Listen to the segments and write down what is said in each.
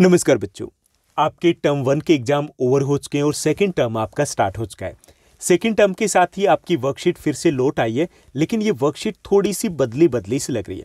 नमस्कार बच्चों आपके टर्म वन के एग्जाम ओवर हो चुके हैं और सेकेंड टर्म आपका स्टार्ट हो चुका है सेकेंड टर्म के साथ ही आपकी वर्कशीट फिर से लौट आई है लेकिन ये वर्कशीट थोड़ी सी बदली बदली सी लग रही है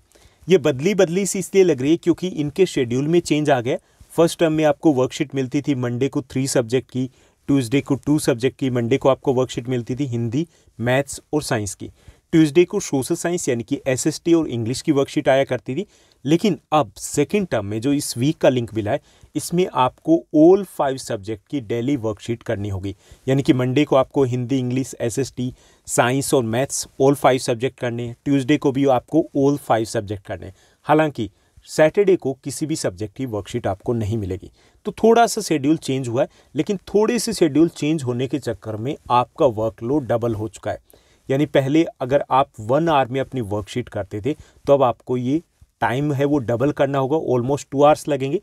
ये बदली बदली सी इसलिए लग रही है क्योंकि इनके शेड्यूल में चेंज आ गया फर्स्ट टर्म में आपको वर्कशीट मिलती थी मंडे को थ्री सब्जेक्ट की ट्यूजडे को टू सब्जेक्ट की मंडे को आपको वर्कशीट मिलती थी हिंदी मैथ्स और साइंस की ट्यूसडे को सोशल साइंस यानी कि एसएसटी और इंग्लिश की वर्कशीट आया करती थी लेकिन अब सेकेंड टर्म में जो इस वीक का लिंक मिला है इसमें आपको ऑल फाइव सब्जेक्ट की डेली वर्कशीट करनी होगी यानी कि मंडे को आपको हिंदी इंग्लिश एसएसटी साइंस और मैथ्स ऑल फाइव सब्जेक्ट करने हैं ट्यूजडे को भी आपको ऑल फाइव सब्जेक्ट करने हैं हालांकि सैटरडे को किसी भी सब्जेक्ट की वर्कशीट आपको नहीं मिलेगी तो थोड़ा सा शेड्यूल चेंज हुआ है लेकिन थोड़े से शेड्यूल चेंज होने के चक्कर में आपका वर्कलोड डबल हो चुका है यानी पहले अगर आप वन आवर में अपनी वर्कशीट करते थे तो अब आपको ये टाइम है वो डबल करना होगा ऑलमोस्ट टू आवर्स लगेंगे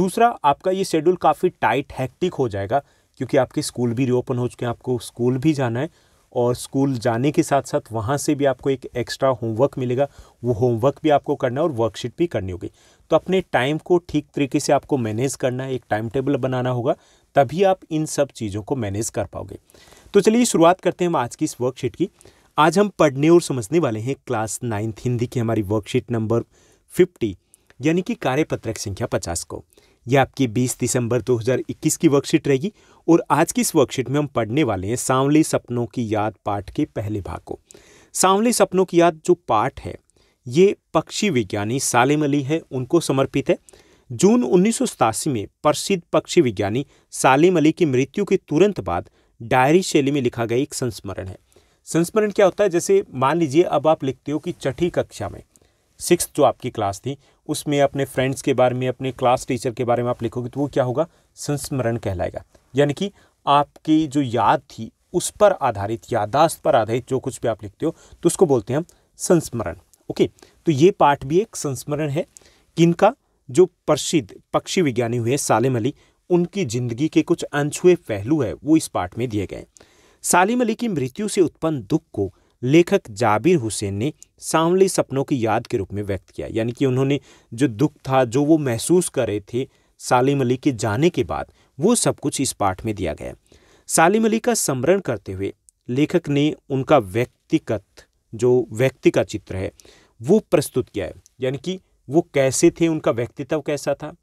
दूसरा आपका ये शेड्यूल काफ़ी टाइट हैक्टिक हो जाएगा क्योंकि आपके स्कूल भी रीओपन हो चुके हैं आपको स्कूल भी जाना है और स्कूल जाने के साथ साथ वहाँ से भी आपको एक एक्स्ट्रा होमवर्क मिलेगा वो होमवर्क भी आपको करना है और वर्कशीट भी करनी होगी तो अपने टाइम को ठीक तरीके से आपको मैनेज करना है एक टाइम टेबल बनाना होगा तभी आप इन सब चीज़ों को मैनेज कर पाओगे तो चलिए शुरुआत करते हैं हम आज की इस वर्कशीट की आज हम पढ़ने और समझने वाले हैं क्लास नाइन्थ हिंदी की हमारी वर्कशीट नंबर फिफ्टी यानी कि कार्यपत्रक संख्या पचास को यह आपकी 20 दिसंबर 2021 की वर्कशीट रहेगी और आज की इस वर्कशीट में हम पढ़ने वाले हैं सांवले सपनों की याद पाठ के पहले भाग को सांवले सपनों की याद जो पाठ है ये पक्षी विज्ञानी सालिम अली है उनको समर्पित है जून उन्नीस में प्रसिद्ध पक्षी विज्ञानी सालिम अली की मृत्यु के तुरंत बाद डायरी शैली में लिखा गया एक संस्मरण है संस्मरण क्या होता है जैसे मान लीजिए अब आप लिखते हो कि छठी कक्षा में सिक्स जो आपकी क्लास थी उसमें अपने फ्रेंड्स के बारे में अपने क्लास टीचर के बारे में आप लिखोगे तो वो क्या होगा संस्मरण कहलाएगा यानी कि आपकी जो याद थी उस पर आधारित यादाश्त पर आधारित जो कुछ भी आप लिखते हो तो उसको बोलते हैं हम संस्मरण ओके तो ये पाठ भी एक संस्मरण है किनका जो प्रसिद्ध पक्षी विज्ञानी हुए सालिम अली उनकी ज़िंदगी के कुछ अनछुए पहलू है वो इस पाठ में दिए गए हैं सालिम अली की मृत्यु से उत्पन्न दुख को लेखक जाबिर हुसैन ने सांवले सपनों की याद के रूप में व्यक्त किया यानी कि उन्होंने जो दुख था जो वो महसूस कर रहे थे सालिम अली के जाने के बाद वो सब कुछ इस पाठ में दिया गया सालिम अली का स्मरण करते हुए लेखक ने उनका व्यक्तिगत जो व्यक्ति का चित्र है वो प्रस्तुत किया है यानी कि वो कैसे थे उनका व्यक्तित्व कैसा था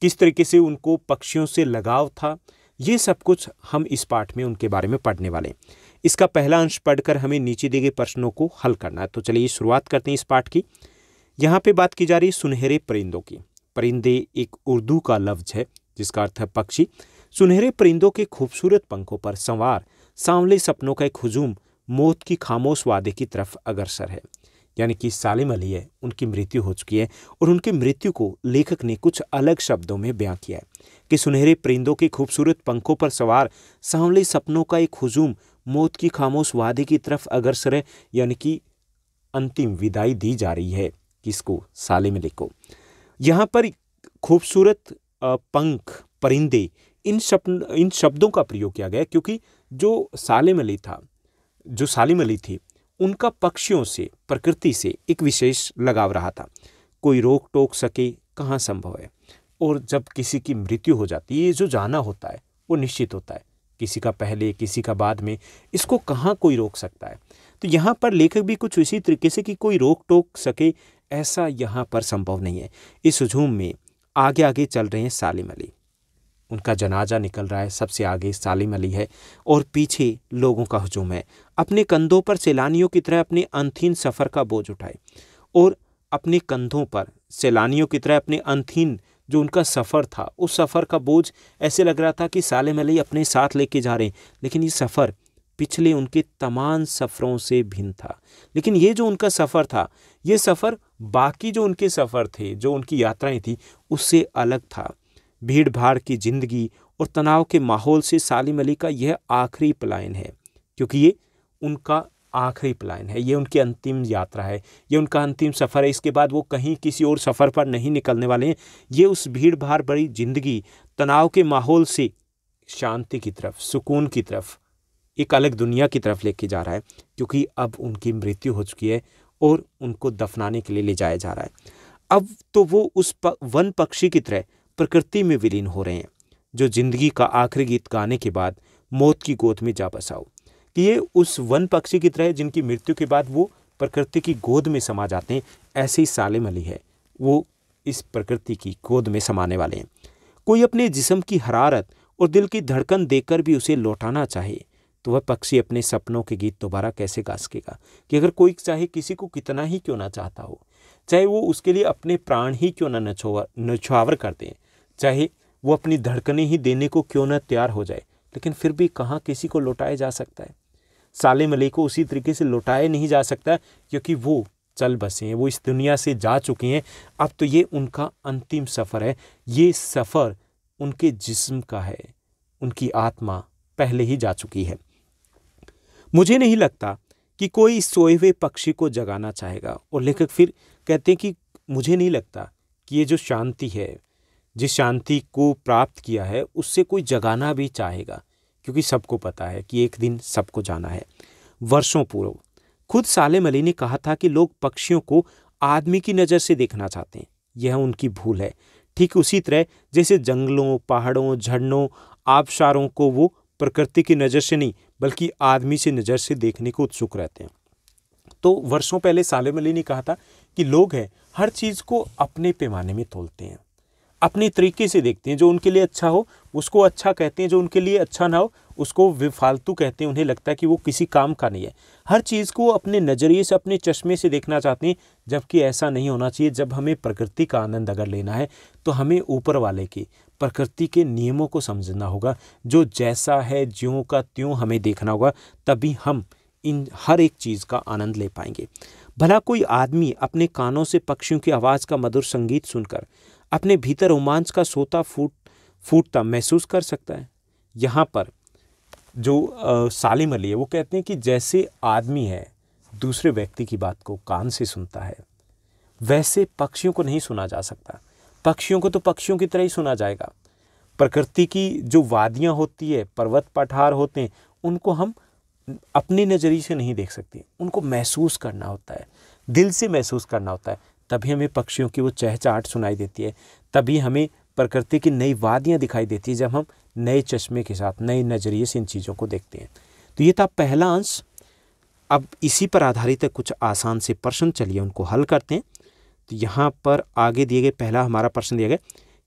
किस तरीके से उनको पक्षियों से लगाव था ये सब कुछ हम इस पाठ में उनके बारे में पढ़ने वाले हैं इसका पहला अंश पढ़कर हमें नीचे दिए गए प्रश्नों को हल करना है तो चलिए शुरुआत करते हैं इस पाठ की यहाँ पे बात की जा रही है सुनहरे परिंदों की परिंदे एक उर्दू का लफ्ज है जिसका अर्थ है पक्षी सुनहरे परिंदों के खूबसूरत पंखों पर संवार सांवले सपनों का एक हजूम मौत की खामोश वादे की तरफ अग्रसर है यानी कि सालिम अली है उनकी मृत्यु हो चुकी है और उनकी मृत्यु को लेखक ने कुछ अलग शब्दों में बयां किया है कि सुनहरे परिंदों के खूबसूरत पंखों पर सवार सांवले सपनों का एक हुजूम मौत की खामोश वादे की तरफ अग्रसर है यानी कि अंतिम विदाई दी जा रही है किसको सालिम अली को यहाँ पर खूबसूरत पंख परिंदे इन शब्द इन शब्दों का प्रयोग किया गया क्योंकि जो सालिम अली था जो सालिम अली थी उनका पक्षियों से प्रकृति से एक विशेष लगाव रहा था कोई रोक टोक सके कहाँ संभव है और जब किसी की मृत्यु हो जाती है ये जो जाना होता है वो निश्चित होता है किसी का पहले किसी का बाद में इसको कहाँ कोई रोक सकता है तो यहाँ पर लेखक भी कुछ इसी तरीके से कि कोई रोक टोक सके ऐसा यहाँ पर संभव नहीं है इस हजूम में आगे आगे चल रहे हैं सालिम अली उनका जनाजा निकल रहा है सबसे आगे सालिम अली है और पीछे लोगों का हजूम है अपने कंधों पर सैलानियों की तरह अपने अनथीन सफ़र का बोझ उठाए और अपने कंधों पर सैलानियों की तरह अपने अनथीन जो उनका सफ़र था उस सफ़र का बोझ ऐसे लग रहा था कि सालिम अली अपने साथ लेके जा रहे हैं लेकिन ये सफ़र पिछले उनके तमाम सफ़रों से भिन्न था लेकिन ये जो उनका सफ़र था ये सफ़र बाकी जो उनके सफ़र थे जो उनकी यात्राएं थी उससे अलग था भीड़ भाड़ की जिंदगी और तनाव के माहौल से सालिम अली का यह आखिरी पलायन है क्योंकि ये उनका आखिरी पलायन है ये उनकी अंतिम यात्रा है ये उनका अंतिम सफ़र है इसके बाद वो कहीं किसी और सफ़र पर नहीं निकलने वाले हैं ये उस भीड़ भाड़ भरी जिंदगी तनाव के माहौल से शांति की तरफ सुकून की तरफ एक अलग दुनिया की तरफ लेके जा रहा है क्योंकि अब उनकी मृत्यु हो चुकी है और उनको दफनाने के लिए ले जाया जा रहा है अब तो वो उस प, वन पक्षी की तरह प्रकृति में विलीन हो रहे हैं जो जिंदगी का आखिरी गीत गाने के बाद मौत की गोद में जा बसाओ कि ये उस वन पक्षी की तरह है जिनकी मृत्यु के बाद वो प्रकृति की गोद में समा जाते हैं ऐसे ही सालिम अली है वो इस प्रकृति की गोद में समाने वाले हैं कोई अपने जिसम की हरारत और दिल की धड़कन देकर भी उसे लौटाना चाहे तो वह पक्षी अपने सपनों के गीत दोबारा कैसे गा सकेगा कि अगर कोई चाहे किसी को कितना ही क्यों ना चाहता हो चाहे वो उसके लिए अपने प्राण ही क्यों ना नछोवर नछावर कर दें चाहे वो अपनी धड़कने ही देने को क्यों ना तैयार हो जाए लेकिन फिर भी कहाँ किसी को लौटाया जा सकता है साले मलिक को उसी तरीके से लौटाया नहीं जा सकता क्योंकि वो चल बसे हैं वो इस दुनिया से जा चुके हैं अब तो ये उनका अंतिम सफ़र है ये सफ़र उनके जिस्म का है उनकी आत्मा पहले ही जा चुकी है मुझे नहीं लगता कि कोई सोए हुए पक्षी को जगाना चाहेगा और लेखक फिर कहते हैं कि मुझे नहीं लगता कि ये जो शांति है जिस शांति को प्राप्त किया है उससे कोई जगाना भी चाहेगा क्योंकि सबको पता है कि एक दिन सबको जाना है वर्षों पूर्व खुद साले अली ने कहा था कि लोग पक्षियों को आदमी की नज़र से देखना चाहते हैं यह उनकी भूल है ठीक उसी तरह जैसे जंगलों पहाड़ों झरनों आबशारों को वो प्रकृति की नज़र से नहीं बल्कि आदमी से नज़र से देखने को उत्सुक रहते हैं तो वर्षों पहले सालेम अली ने कहा था कि लोग हैं हर चीज़ को अपने पैमाने में तोलते हैं अपनी तरीके से देखते हैं जो उनके लिए अच्छा हो उसको अच्छा कहते हैं जो उनके लिए अच्छा ना हो उसको फालतू कहते हैं उन्हें लगता है कि वो किसी काम का नहीं है हर चीज़ को अपने नज़रिए से अपने चश्मे से देखना चाहते हैं जबकि ऐसा नहीं होना चाहिए जब हमें प्रकृति का आनंद अगर लेना है तो हमें ऊपर वाले की प्रकृति के नियमों को समझना होगा जो जैसा है ज्यों का त्यों हमें देखना होगा तभी हम इन हर एक चीज़ का आनंद ले पाएंगे भला कोई आदमी अपने कानों से पक्षियों की आवाज़ का मधुर संगीत सुनकर अपने भीतर रोमांच का सोता फूट फूटता महसूस कर सकता है यहाँ पर जो आ, सालिम अली है वो कहते हैं कि जैसे आदमी है दूसरे व्यक्ति की बात को कान से सुनता है वैसे पक्षियों को नहीं सुना जा सकता पक्षियों को तो पक्षियों की तरह ही सुना जाएगा प्रकृति की जो वादियाँ होती है पर्वत पठार होते हैं उनको हम अपने नज़रिए से नहीं देख सकती उनको महसूस करना होता है दिल से महसूस करना होता है तभी हमें पक्षियों की वो चहचाहट सुनाई देती है तभी हमें प्रकृति की नई वादियाँ दिखाई देती है जब हम नए चश्मे के साथ नए नज़रिए से इन चीज़ों को देखते हैं तो ये था पहला अंश अब इसी पर आधारित है कुछ आसान से प्रश्न चलिए उनको हल करते हैं तो यहाँ पर आगे दिए गए पहला हमारा प्रश्न दिया गया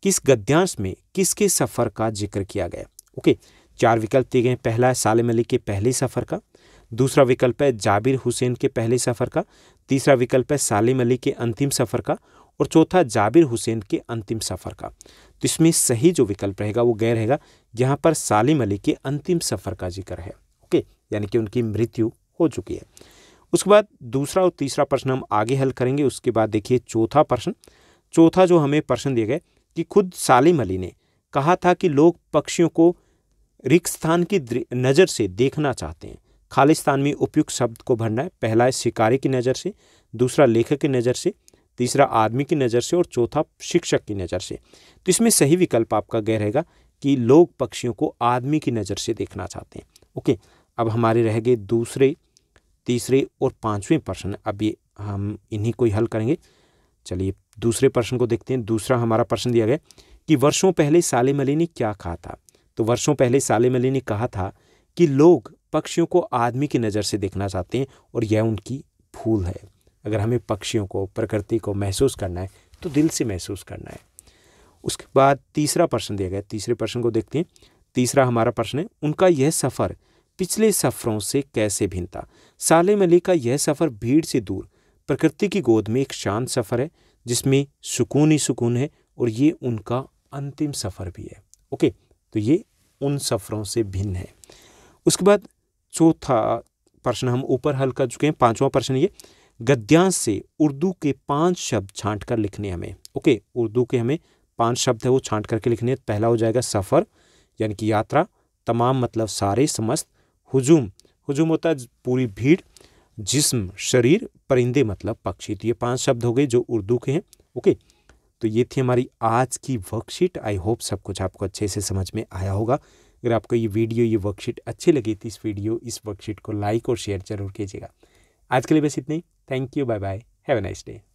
किस गद्यांश में किसके सफ़र का जिक्र किया गया ओके okay. चार विकल्प दिए गए पहला है सालिम अली के पहले सफ़र का दूसरा विकल्प है जाबिर हुसैन के पहले सफ़र का तीसरा विकल्प है सालिम अली के अंतिम सफ़र का और चौथा जाबिर हुसैन के अंतिम सफ़र का तो इसमें सही जो विकल्प रहेगा वो गैर रहेगा जहाँ पर सालिम अली के अंतिम सफ़र का जिक्र है ओके यानी कि उनकी मृत्यु हो चुकी है उसके बाद दूसरा और तीसरा प्रश्न हम आगे हल करेंगे उसके बाद देखिए चौथा प्रश्न चौथा जो हमें प्रश्न दिए गए कि खुद सालिम अली ने कहा था कि लोग पक्षियों को रिक्त स्थान की नज़र से देखना चाहते हैं खालिस्तान में उपयुक्त शब्द को भरना है पहला है शिकारी की नज़र से दूसरा लेखक की नज़र से तीसरा आदमी की नज़र से और चौथा शिक्षक की नज़र से तो इसमें सही विकल्प आपका गह रहेगा कि लोग पक्षियों को आदमी की नज़र से देखना चाहते हैं ओके अब हमारे रह गए दूसरे तीसरे और पाँचवें प्रश्न अब ये हम इन्हीं को ही हल करेंगे चलिए दूसरे प्रश्न को देखते हैं दूसरा हमारा प्रश्न दिया गया कि वर्षों पहले सालिम अली ने क्या कहा था तो वर्षों पहले सालिम अली ने कहा था कि लोग पक्षियों को आदमी की नज़र से देखना चाहते हैं और यह उनकी भूल है अगर हमें पक्षियों को प्रकृति को महसूस करना है तो दिल से महसूस करना है उसके बाद तीसरा प्रश्न दिया गया तीसरे प्रश्न को देखते हैं तीसरा हमारा प्रश्न है उनका यह सफ़र पिछले सफ़रों से कैसे भिन्न था सालिम अली का यह सफ़र भीड़ से दूर प्रकृति की गोद में एक शांत सफ़र है जिसमें सुकून ही सुकून है और ये उनका अंतिम सफ़र भी है ओके तो ये उन सफ़रों से भिन्न है उसके बाद चौथा प्रश्न हम ऊपर हल कर चुके हैं पांचवा प्रश्न ये गद्यांश से उर्दू के पांच शब्द छांट कर लिखने हमें ओके उर्दू के हमें पांच शब्द है वो छांट करके लिखने पहला हो जाएगा सफ़र यानी कि यात्रा तमाम मतलब सारे समस्त हुजूम हुजूम होता है पूरी भीड़ जिस्म शरीर परिंदे मतलब पक्षी तो ये पांच शब्द हो गए जो उर्दू के हैं ओके तो ये थी हमारी आज की वर्कशीट आई होप सब कुछ आपको अच्छे से समझ में आया होगा अगर आपको ये वीडियो ये वर्कशीट अच्छी लगी तो इस वीडियो इस वर्कशीट को लाइक और शेयर जरूर कीजिएगा आज के लिए बस इतना ही thank you bye bye have a nice day